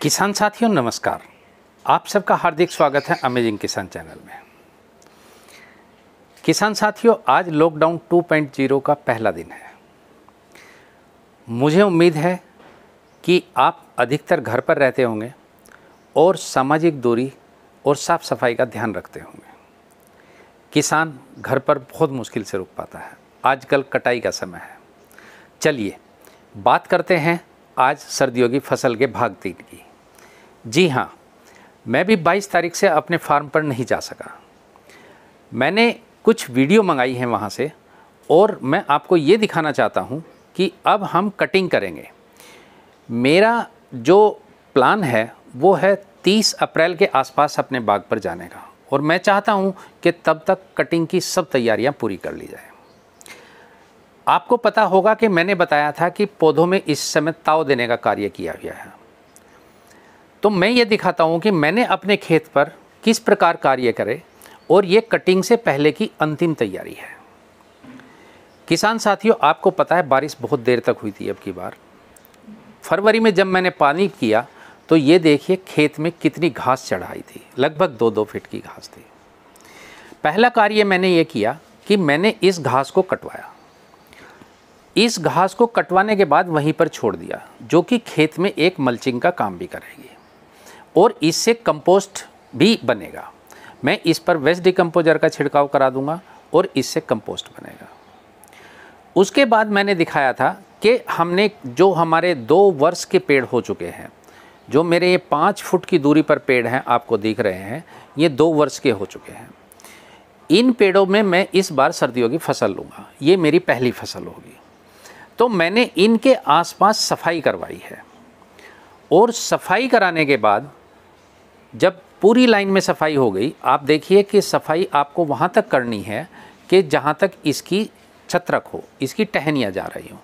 किसान साथियों नमस्कार आप सबका हार्दिक स्वागत है अमेजिंग किसान चैनल में किसान साथियों आज लॉकडाउन 2.0 का पहला दिन है मुझे उम्मीद है कि आप अधिकतर घर पर रहते होंगे और सामाजिक दूरी और साफ़ सफाई का ध्यान रखते होंगे किसान घर पर बहुत मुश्किल से रुक पाता है आजकल कटाई का समय है चलिए बात करते हैं आज सर्दियों की फसल के भाग तीन की जी हाँ मैं भी 22 तारीख से अपने फार्म पर नहीं जा सका मैंने कुछ वीडियो मंगाई है वहाँ से और मैं आपको ये दिखाना चाहता हूँ कि अब हम कटिंग करेंगे मेरा जो प्लान है वो है 30 अप्रैल के आसपास अपने बाग पर जाने का और मैं चाहता हूँ कि तब तक कटिंग की सब तैयारियाँ पूरी कर ली जाए आपको पता होगा कि मैंने बताया था कि पौधों में इस समय ताव देने का कार्य किया गया है तो मैं ये दिखाता हूँ कि मैंने अपने खेत पर किस प्रकार कार्य करे और ये कटिंग से पहले की अंतिम तैयारी है किसान साथियों आपको पता है बारिश बहुत देर तक हुई थी अब की बार फरवरी में जब मैंने पानी किया तो ये देखिए खेत में कितनी घास चढ़ाई थी लगभग दो दो फिट की घास थी पहला कार्य मैंने ये किया कि मैंने इस घास को कटवाया इस घास को कटवाने के बाद वहीं पर छोड़ दिया जो कि खेत में एक मल्चिंग का काम भी करेगी और इससे कंपोस्ट भी बनेगा मैं इस पर वेस्ट डिकम्पोजर का छिड़काव करा दूंगा और इससे कंपोस्ट बनेगा उसके बाद मैंने दिखाया था कि हमने जो हमारे दो वर्ष के पेड़ हो चुके हैं जो मेरे ये पाँच फुट की दूरी पर पेड़ हैं आपको दिख रहे हैं ये दो वर्ष के हो चुके हैं इन पेड़ों में मैं इस बार सर्दियों की फसल लूँगा ये मेरी पहली फसल होगी तो मैंने इनके आसपास सफाई करवाई है और सफाई कराने के बाद जब पूरी लाइन में सफाई हो गई आप देखिए कि सफाई आपको वहाँ तक करनी है कि जहाँ तक इसकी छत्रक हो इसकी टहनियाँ जा रही हो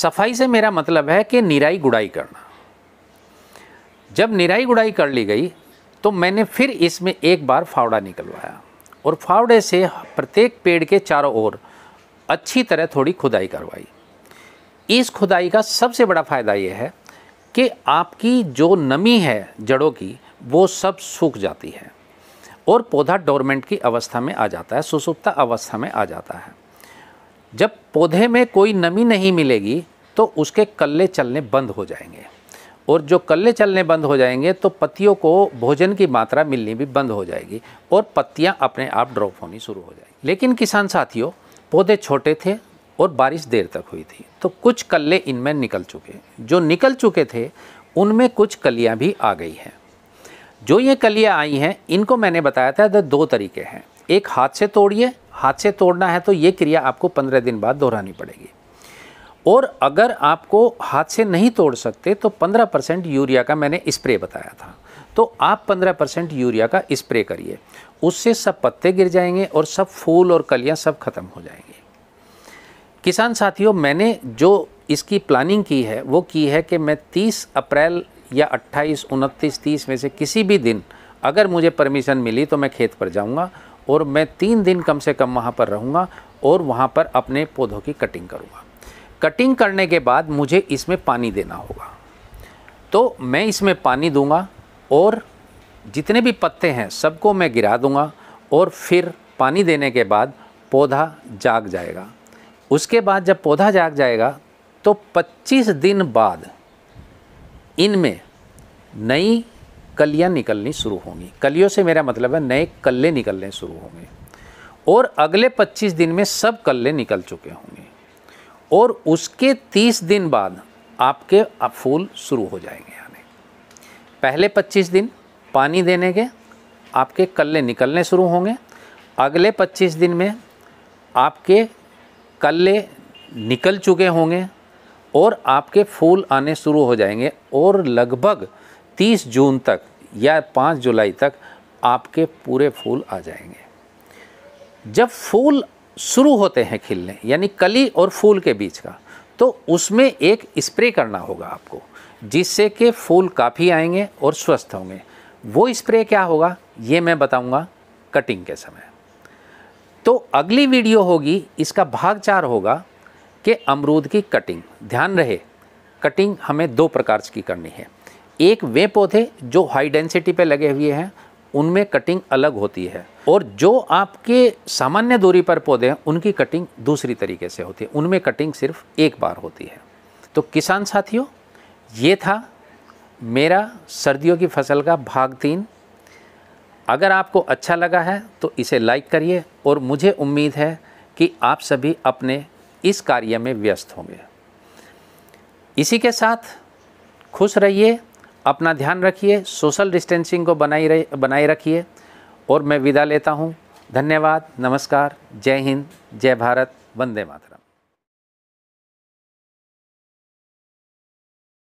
सफाई से मेरा मतलब है कि निराई गुड़ाई करना जब निराई गुड़ाई कर ली गई तो मैंने फिर इसमें एक बार फावड़ा निकलवाया और फावड़े से प्रत्येक पेड़ के चारों ओर अच्छी तरह थोड़ी खुदाई करवाई इस खुदाई का सबसे बड़ा फ़ायदा ये है कि आपकी जो नमी है जड़ों की वो सब सूख जाती है और पौधा डोरमेंट की अवस्था में आ जाता है सुसुप्ता अवस्था में आ जाता है जब पौधे में कोई नमी नहीं मिलेगी तो उसके कल्ले चलने बंद हो जाएंगे और जो कल्ले चलने बंद हो जाएंगे तो पत्तियों को भोजन की मात्रा मिलनी भी बंद हो जाएगी और पत्तियां अपने आप ड्रॉप होनी शुरू हो जाएगी लेकिन किसान साथियों पौधे छोटे थे और बारिश देर तक हुई थी तो कुछ कल्ले इनमें निकल चुके जो निकल चुके थे उनमें कुछ कलियाँ भी आ गई हैं जो ये कलियाँ आई हैं इनको मैंने बताया था दो तरीके हैं एक हाथ से तोड़िए हाथ से तोड़ना है तो ये क्रिया आपको पंद्रह दिन बाद दोहरानी पड़ेगी और अगर आपको हाथ से नहीं तोड़ सकते तो 15 परसेंट यूरिया का मैंने स्प्रे बताया था तो आप 15 परसेंट यूरिया का स्प्रे करिए उससे सब पत्ते गिर जाएंगे और सब फूल और कलियां सब ख़त्म हो जाएंगी किसान साथियों मैंने जो इसकी प्लानिंग की है वो की है कि मैं 30 अप्रैल या 28, 29, 30 में से किसी भी दिन अगर मुझे परमिशन मिली तो मैं खेत पर जाऊंगा और मैं तीन दिन कम से कम वहाँ पर रहूँगा और वहाँ पर अपने पौधों की कटिंग करूँगा कटिंग करने के बाद मुझे इसमें पानी देना होगा तो मैं इसमें पानी दूंगा और जितने भी पत्ते हैं सबको मैं गिरा दूंगा और फिर पानी देने के बाद पौधा जाग जाएगा उसके बाद जब पौधा जाग जाएगा तो 25 दिन बाद इनमें नई कलियां निकलनी शुरू होंगी कलियों से मेरा मतलब है नए कल्ले निकलने शुरू होंगे और अगले 25 दिन में सब कल्ले निकल चुके होंगे और उसके तीस दिन बाद आपके अब फूल शुरू हो जाएंगे आने पहले पच्चीस दिन पानी देने के आपके कल्ले निकलने शुरू होंगे अगले पच्चीस दिन में आपके कल्ले निकल चुके होंगे और आपके फूल आने शुरू हो जाएंगे और लगभग 30 जून तक या 5 जुलाई तक आपके पूरे फूल आ जाएंगे जब फूल शुरू होते हैं खिलने यानी कली और फूल के बीच का तो उसमें एक स्प्रे करना होगा आपको जिससे कि फूल काफ़ी आएंगे और स्वस्थ होंगे वो स्प्रे क्या होगा ये मैं बताऊंगा कटिंग के समय तो अगली वीडियो होगी इसका भाग चार होगा कि अमरूद की कटिंग ध्यान रहे कटिंग हमें दो प्रकार की करनी है एक वे पौधे जो हाई डेंसिटी पे लगे हुए हैं उनमें कटिंग अलग होती है और जो आपके सामान्य दूरी पर पौधे हैं उनकी कटिंग दूसरी तरीके से होती है उनमें कटिंग सिर्फ एक बार होती है तो किसान साथियों ये था मेरा सर्दियों की फसल का भाग तीन अगर आपको अच्छा लगा है तो इसे लाइक करिए और मुझे उम्मीद है कि आप सभी अपने इस कार्य में व्यस्त होंगे इसी के साथ खुश रहिए अपना ध्यान रखिए सोशल डिस्टेंसिंग को बनाई बनाए रखिए और मैं विदा लेता हूँ धन्यवाद नमस्कार जय हिंद जय भारत वंदे मातरम